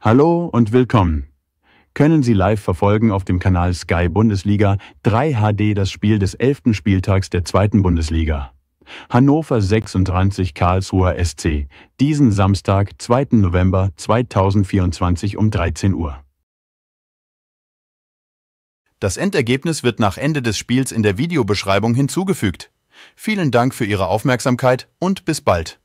Hallo und willkommen. Können Sie live verfolgen auf dem Kanal Sky Bundesliga 3 HD das Spiel des 11. Spieltags der 2. Bundesliga. Hannover 36 Karlsruher SC, diesen Samstag, 2. November 2024 um 13 Uhr. Das Endergebnis wird nach Ende des Spiels in der Videobeschreibung hinzugefügt. Vielen Dank für Ihre Aufmerksamkeit und bis bald.